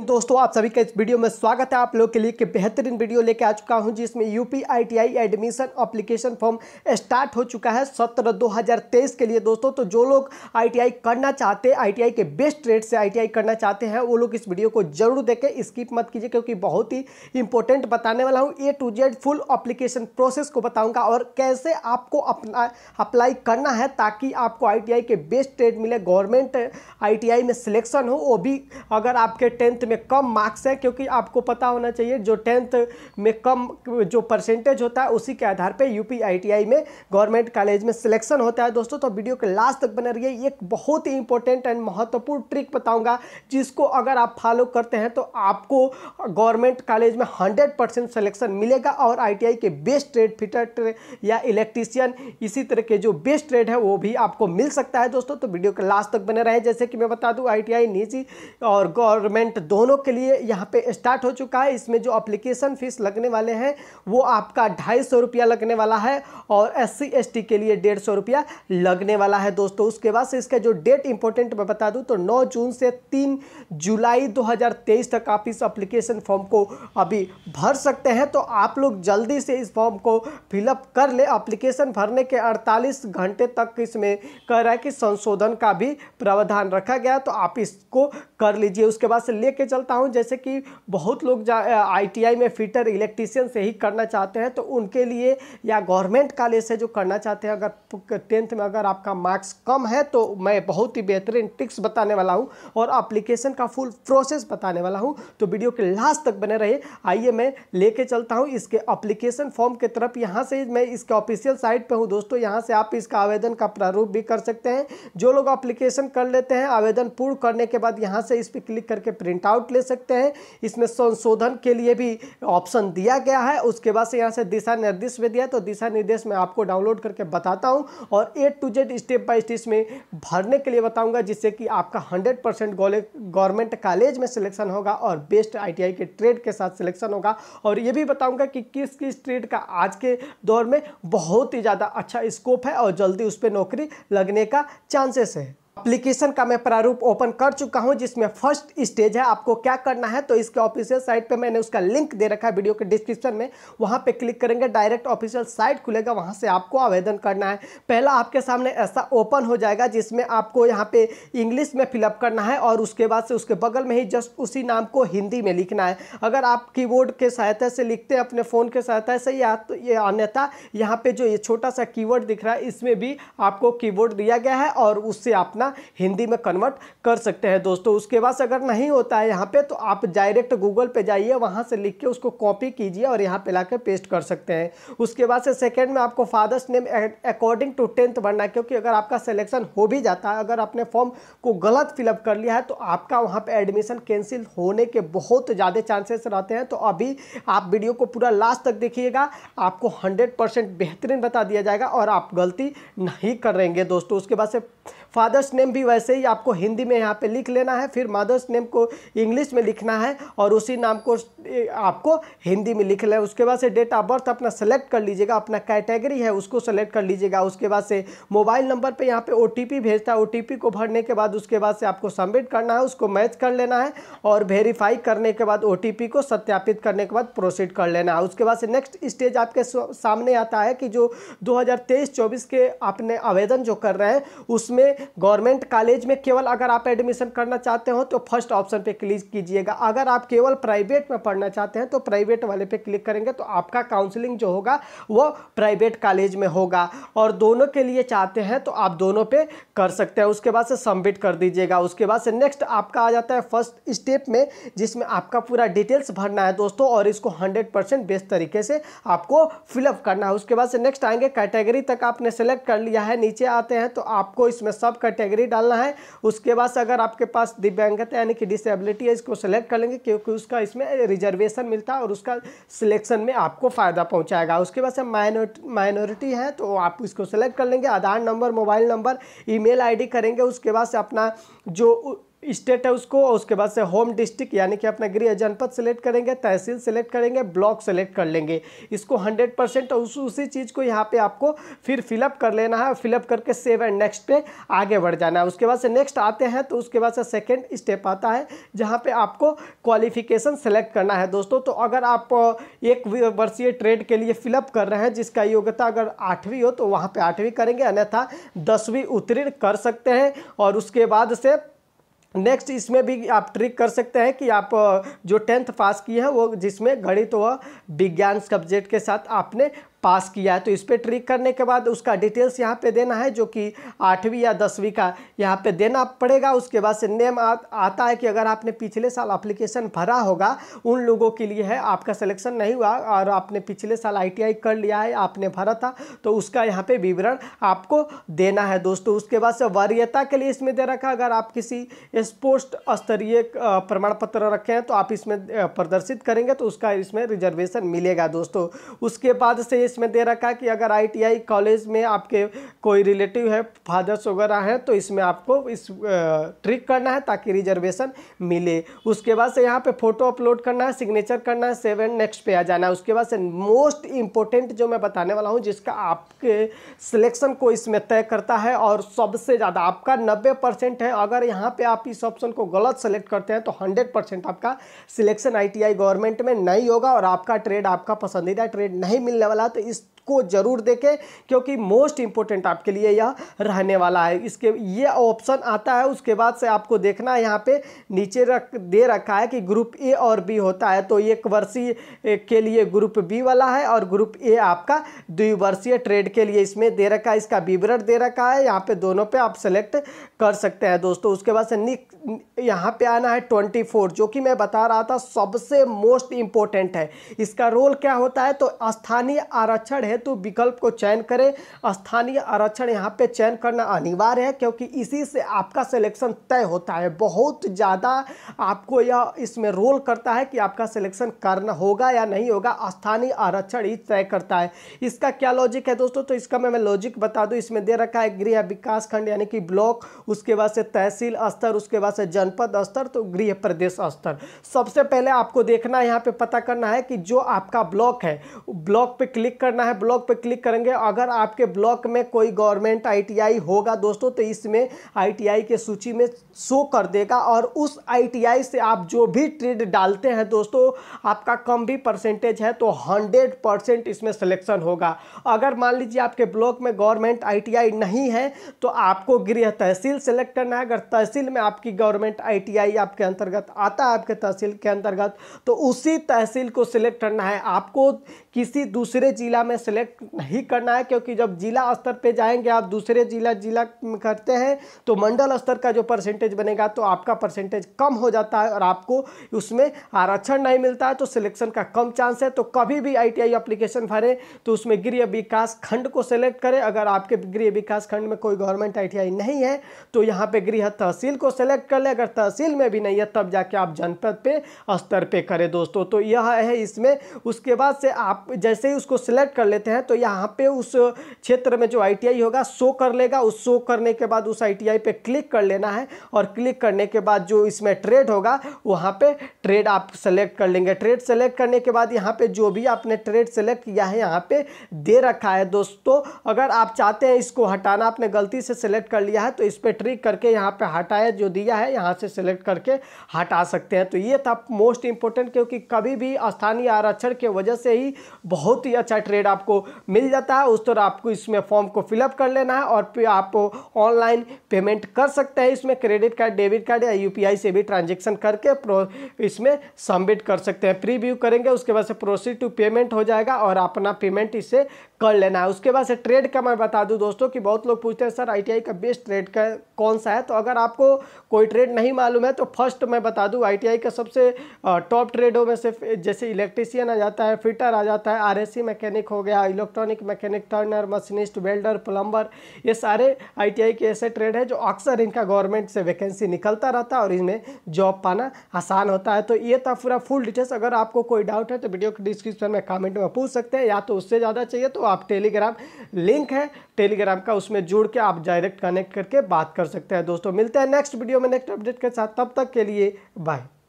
दोस्तों आप सभी का इस वीडियो में स्वागत है आप लोग के लिए कि बेहतरीन वीडियो लेके आ चुका हूं जिसमें U P I T I admission application form start हो चुका है सत्रह दो हज़ार तेईस के लिए दोस्तों तो जो लोग आईटीआई करना चाहते हैं आईटीआई के बेस्ट रेट से आईटीआई करना चाहते हैं वो लोग इस वीडियो को जरूर देखें स्किप मत कीजिए क्योंकि बहुत ही इंपॉर्टेंट बताने वाला हूँ A to Z full application process को बताऊँगा और कैसे आपको अपना अप्लाई करना है ताकि आपको आई के बेस्ट रेट मिले गवर्नमेंट आई में सिलेक्शन हो वो भी अगर आपके टेंथ टेंथ में कम मार्क्स है क्योंकि आपको पता होना चाहिए जो टेंथ में कम जो परसेंटेज होता है उसी के आधार पर यूपी आईटीआई में गवर्नमेंट कॉलेज में सिलेक्शन होता है दोस्तों तो वीडियो के लास्ट तक बने रहिए एक बहुत ही इंपॉर्टेंट एंड महत्वपूर्ण ट्रिक बताऊंगा जिसको अगर आप फॉलो करते हैं तो आपको गवर्नमेंट कॉलेज में हंड्रेड परसेंट सिलेक्शन मिलेगा और आई के बेस्ट ट्रेड फिटर या इलेक्ट्रीशियन इसी तरह के जो बेस्ट ट्रेड है वो भी आपको मिल सकता है दोस्तों तो वीडियो के लास्ट तक बने रहे जैसे कि मैं बता दूँ आई निजी और गवर्नमेंट दोनों के लिए यहाँ पे स्टार्ट हो चुका है इसमें जो अप्लीकेशन फ़ीस लगने वाले हैं वो आपका ढाई सौ रुपया लगने वाला है और एस सी के लिए डेढ़ सौ रुपया लगने वाला है दोस्तों उसके बाद से इसका जो डेट इंपॉर्टेंट मैं बता दूँ तो नौ जून से तीन जुलाई दो तक आप इस अप्लीकेशन फॉर्म को अभी भर सकते हैं तो आप लोग जल्दी से इस फॉर्म को फिलअप कर ले अप्लीकेशन भरने के अड़तालीस घंटे तक इसमें कह रहा है कि संशोधन का भी प्रावधान रखा गया तो आप इसको कर लीजिए उसके बाद से लेके चलता हूँ जैसे कि बहुत लोग आईटीआई में फिटर इलेक्ट्रीशियन से ही करना चाहते हैं तो उनके लिए या गवर्नमेंट कॉलेज से जो करना चाहते हैं अगर टेंथ में अगर आपका मार्क्स कम है तो मैं बहुत ही बेहतरीन टिक्स बताने वाला हूँ और अप्लीकेशन का फुल प्रोसेस बताने वाला हूँ तो वीडियो के लास्ट तक बने रहे आइए मैं लेके चलता हूँ इसके अप्लीकेशन फॉर्म की तरफ यहाँ से मैं इसके ऑफिशियल साइट पर हूँ दोस्तों यहाँ से आप इसका आवेदन का प्रारूप भी कर सकते हैं जो लोग अप्लीकेशन कर लेते हैं आवेदन पूर्ण करने के बाद यहाँ से से इस पर क्लिक करके प्रिंट आउट ले सकते हैं इसमें संशोधन के लिए भी ऑप्शन दिया गया है उसके बाद से यहाँ से दिशा निर्देश भी दिया तो दिशा निर्देश मैं आपको डाउनलोड करके बताता हूँ और A to Z step by step में भरने के लिए बताऊँगा जिससे कि आपका हंड्रेड परसेंट गवर्नमेंट कॉलेज में सिलेक्शन होगा और बेस्ट आई के ट्रेड के साथ सिलेक्शन होगा और ये भी बताऊँगा कि किस किस ट्रेड का आज के दौर में बहुत ही ज़्यादा अच्छा स्कोप है और जल्दी उस पर नौकरी लगने का चांसेस है एप्लीकेशन का मैं प्रारूप ओपन कर चुका हूं जिसमें फर्स्ट स्टेज है आपको क्या करना है तो इसके ऑफिशियल साइट पे मैंने उसका लिंक दे रखा है वीडियो के डिस्क्रिप्शन में वहां पे क्लिक करेंगे डायरेक्ट ऑफिशियल साइट खुलेगा वहां से आपको आवेदन करना है पहला आपके सामने ऐसा ओपन हो जाएगा जिसमें आपको यहाँ पे इंग्लिश में फिलअप करना है और उसके बाद से उसके बगल में ही जस्ट उसी नाम को हिंदी में लिखना है अगर आप की के सहायता से लिखते हैं अपने फ़ोन के सहायता से या तो ये अन्यथा यहाँ पर जो ये छोटा सा की दिख रहा है इसमें भी आपको की दिया गया है और उससे अपना अपना हिंदी में कन्वर्ट कर सकते हैं दोस्तों उसके बाद अगर नहीं होता है यहाँ पे तो आप डायरेक्ट गूगल पे जाइए वहाँ से लिख के उसको कॉपी कीजिए और यहाँ पे ला पेस्ट कर सकते हैं उसके बाद से सेकेंड में आपको father's name according to tenth भरना क्योंकि अगर आपका सिलेक्शन हो भी जाता है अगर आपने फॉर्म को गलत फिलअप कर लिया है तो आपका वहाँ पर एडमिशन कैंसिल होने के बहुत ज़्यादा चांसेस रहते हैं तो अभी आप वीडियो को पूरा लास्ट तक देखिएगा आपको हंड्रेड बेहतरीन बता दिया जाएगा और आप गलती नहीं करेंगे दोस्तों उसके बाद से फादर्स नेम भी वैसे ही आपको हिंदी में यहाँ पे लिख लेना है फिर मदर्स नेम को इंग्लिश में लिखना है और उसी नाम को आपको हिंदी में लिख लेना है उसके बाद से डेट ऑफ बर्थ अपना सेलेक्ट कर लीजिएगा अपना कैटेगरी है उसको सेलेक्ट कर लीजिएगा उसके बाद से मोबाइल नंबर पर यहाँ पर ओ भेजता है ओ को भरने के बाद उसके बाद से आपको सबमिट करना है उसको मैच कर लेना है और वेरीफाई करने के बाद ओ को सत्यापित करने के बाद प्रोसीड कर लेना है उसके बाद से नेक्स्ट स्टेज आपके सामने आता है कि जो दो हज़ार के आपने आवेदन जो कर रहे हैं उसमें गवर्नमेंट गवर्नमेंट कॉलेज में केवल अगर आप एडमिशन करना चाहते हो तो फर्स्ट ऑप्शन पे क्लिक कीजिएगा अगर आप केवल प्राइवेट में पढ़ना चाहते हैं तो प्राइवेट वाले पे क्लिक करेंगे तो आपका काउंसलिंग जो होगा वो प्राइवेट कॉलेज में होगा और दोनों के लिए चाहते हैं तो आप दोनों पे कर सकते हैं उसके बाद से सबमिट कर दीजिएगा उसके बाद से नेक्स्ट आपका आ जाता है फर्स्ट स्टेप में जिसमें आपका पूरा डिटेल्स भरना है दोस्तों और इसको हंड्रेड परसेंट बेस्ट तरीके से आपको फिलअप करना है उसके बाद से नेक्स्ट आएंगे कैटेगरी तक आपने सेलेक्ट कर लिया है नीचे आते हैं तो आपको इसमें सब कैटेगरी कैटेगरी डालना है उसके बाद अगर आपके पास दिव्यांगता यानी कि डिसेबिलिटी है इसको सेलेक्ट कर लेंगे क्योंकि उसका इसमें रिजर्वेशन मिलता है और उसका सिलेक्शन में आपको फ़ायदा पहुँचाएगा उसके बाद से माइनॉरिटी है तो आप इसको सेलेक्ट कर लेंगे Aadhaar number mobile number email करेंगे उसके बाद से अपना जो स्टेट है उसको और उसके बाद से होम डिस्ट्रिक्ट यानी कि अपना गृह जनपद सेलेक्ट करेंगे तहसील सेलेक्ट करेंगे ब्लॉक सेलेक्ट कर लेंगे इसको हंड्रेड परसेंट उस उसी चीज़ को यहाँ पे आपको फिर फिलअप कर लेना है फिलअप करके सेव एंड नेक्स्ट पे आगे बढ़ जाना है उसके बाद से नेक्स्ट आते हैं तो उसके बाद से सेकेंड स्टेप आता है जहाँ पर आपको क्वालिफिकेशन सेलेक्ट करना है दोस्तों तो अगर आप एक वर्षीय ट्रेड के लिए फिलअप कर रहे हैं जिसका योग्यता अगर आठवीं हो तो वहाँ पर आठवीं करेंगे अन्यथा दसवीं उत्तीर्ण कर सकते हैं और उसके बाद से नेक्स्ट इसमें भी आप ट्रिक कर सकते हैं कि आप जो टेंथ पास किए हैं वो जिसमें गणित व विज्ञान सब्जेक्ट के साथ आपने पास किया है तो इस पर ट्रिक करने के बाद उसका डिटेल्स यहाँ पे देना है जो कि आठवीं या दसवीं का यहाँ पे देना पड़ेगा उसके बाद से नेम आ, आता है कि अगर आपने पिछले साल अप्लीकेशन भरा होगा उन लोगों के लिए है आपका सिलेक्शन नहीं हुआ और आपने पिछले साल आई कर लिया है आपने भरा था तो उसका यहाँ पर विवरण आपको देना है दोस्तों उसके बाद से वरीयता के लिए इसमें दे रखा अगर आप किसी स्पोस्ट स्तरीय प्रमाण पत्र रखे हैं तो आप इसमें प्रदर्शित करेंगे तो उसका इसमें रिजर्वेशन मिलेगा दोस्तों उसके बाद से इंग्लिश में दे रखा है कि अगर आईटीआई कॉलेज में आपके कोई रिलेटिव है फादर्स वगैरह हैं तो इसमें आपको इस ट्रिक करना है ताकि रिजर्वेशन मिले उसके बाद से यहाँ पे फ़ोटो अपलोड करना है सिग्नेचर करना है सेवन नेक्स्ट पे आ जाना है उसके बाद से मोस्ट इम्पोर्टेंट जो मैं बताने वाला हूँ जिसका आपके सिलेक्शन को इसमें तय करता है और सबसे ज़्यादा आपका नब्बे परसेंट है अगर यहाँ पर आप इस ऑप्शन को गलत सेलेक्ट करते हैं तो हंड्रेड परसेंट आपका सिलेक्शन आई गवर्नमेंट में नहीं होगा और आपका ट्रेड आपका पसंदीदा ट्रेड नहीं मिलने वाला तो is को जरूर देखें क्योंकि मोस्ट इंपॉर्टेंट आपके लिए यह रहने वाला है इसके ये ऑप्शन आता है उसके बाद से आपको देखना है यहाँ पे नीचे रख दे रखा है कि ग्रुप ए और बी होता है तो एक वर्षीय के लिए ग्रुप बी वाला है और ग्रुप ए आपका द्विवर्षीय ट्रेड के लिए इसमें दे रखा है इसका विवरण दे रखा है यहाँ पे दोनों पे आप सेलेक्ट कर सकते हैं दोस्तों उसके बाद से निक यहाँ पे आना है ट्वेंटी फोर जो कि मैं बता रहा था सबसे मोस्ट इंपॉर्टेंट है इसका रोल क्या होता है तो स्थानीय आरक्षण है हेतु विकल्प को चयन करें स्थानीय आरक्षण यहाँ पे चयन करना अनिवार्य है क्योंकि इसी से आपका सिलेक्शन तय होता है बहुत ज़्यादा आपको यह इसमें रोल करता है कि आपका सिलेक्शन करना होगा या नहीं होगा स्थानीय आरक्षण ही तय करता है इसका क्या लॉजिक है दोस्तों तो इसका मैं लॉजिक बता दूँ इसमें दे रखा है गृह विकास खंड यानी कि ब्लॉक उसके बाद से तहसील स्तर उसके बाद से जनपद स्तर तो गृह प्रदेश स्तर सबसे पहले आपको देखना है यहाँ पे पता करना है कि जो आपका ब्लॉक है ब्लॉक पे क्लिक करना है ब्लॉग पर क्लिक करेंगे अगर आपके ब्लॉक में कोई गवर्नमेंट आईटीआई होगा दोस्तों तो इसमें आईटीआई के सूची में शो कर देगा और उस आईटीआई से आप जो भी ट्रेड डालते हैं दोस्तों आपका कम भी परसेंटेज है तो हंड्रेड परसेंट इसमें सिलेक्शन होगा अगर मान लीजिए आपके ब्लॉक में गवर्नमेंट आई नहीं है तो आपको गृह तहसील सेलेक्ट करना है अगर तहसील में आपकी गवर्नमेंट आई आपके अंतर्गत आता है आपके तहसील के अंतर्गत तो उसी तहसील को सिलेक्ट करना है आपको किसी दूसरे ज़िला में सेलेक्ट नहीं करना है क्योंकि जब जिला स्तर पे जाएंगे आप दूसरे जिला जिला करते हैं तो मंडल स्तर का जो परसेंटेज बनेगा तो आपका परसेंटेज कम हो जाता है और आपको उसमें आरक्षण नहीं मिलता है तो सिलेक्शन का कम चांस है तो कभी भी आई टी एप्लीकेशन भरें तो उसमें गृह विकास खंड को सिलेक्ट करें अगर आपके गृह विकास खंड में कोई गवर्नमेंट आई नहीं है तो यहाँ पर गृह तहसील को सेलेक्ट कर लें अगर तहसील में भी नहीं है तब जाके आप जनपद पे स्तर पे करें दोस्तों तो यह है इसमें उसके बाद से आप जैसे ही उसको सिलेक्ट कर लेते लेते हैं तो यहाँ पे उस क्षेत्र में जो आईटीआई होगा शो कर लेगा उस शो करने के बाद उस आईटीआई पे क्लिक कर लेना है और क्लिक करने के बाद जो इसमें ट्रेड होगा वहाँ पे ट्रेड आप सेलेक्ट कर लेंगे ट्रेड सेलेक्ट करने के बाद यहाँ पे जो भी आपने ट्रेड सेलेक्ट किया है यहाँ पे दे रखा है दोस्तों अगर आप चाहते हैं इसको हटाना आपने गलती से सेलेक्ट कर लिया है तो इस पर ट्रिक करके यहाँ पर हटाया जो दिया है यहाँ से सेलेक्ट करके हटा सकते हैं तो ये था मोस्ट इंपॉर्टेंट क्योंकि कभी भी स्थानीय आरक्षण के वजह से ही बहुत ही अच्छा ट्रेड आपको आपको मिल जाता है उस तरह आपको इसमें फॉर्म को फिलअप कर लेना है और फिर आप ऑनलाइन पेमेंट कर सकते हैं इसमें क्रेडिट कार्ड डेबिट कार्ड या यूपीआई से भी ट्रांजेक्शन करके इसमें सबमिट कर सकते हैं प्रीव्यू करेंगे उसके बाद से प्रोसीड टू पेमेंट हो जाएगा और अपना पेमेंट इसे कर लेना है उसके बाद से ट्रेड का मैं बता दूं दोस्तों कि बहुत लोग पूछते हैं सर आईटीआई का बेस्ट ट्रेड का कौन सा है तो अगर आपको कोई ट्रेड नहीं मालूम है तो फर्स्ट मैं बता दूं आईटीआई का सबसे टॉप ट्रेडों में से जैसे इलेक्ट्रीशियन आ जाता है फिटर आ जाता है आरएससी मैकेनिक हो गया electronic mechanic turner machinist welder plumber ये सारे आई के ऐसे ट्रेड है जो अक्सर इनका गवर्नमेंट से वैकेंसी निकलता रहता है और इनमें जॉब पाना आसान होता है तो ये था पूरा फुल डिटेल्स अगर आपको कोई डाउट है तो वीडियो के डिस्क्रिप्शन में कमेंट में पूछ सकते हैं या तो उससे ज़्यादा चाहिए तो आप टेलीग्राम लिंक है टेलीग्राम का उसमें जुड़ के आप डायरेक्ट कनेक्ट करके बात कर सकते हैं दोस्तों मिलते हैं नेक्स्ट वीडियो में नेक्स्ट अपडेट के साथ तब तक के लिए बाय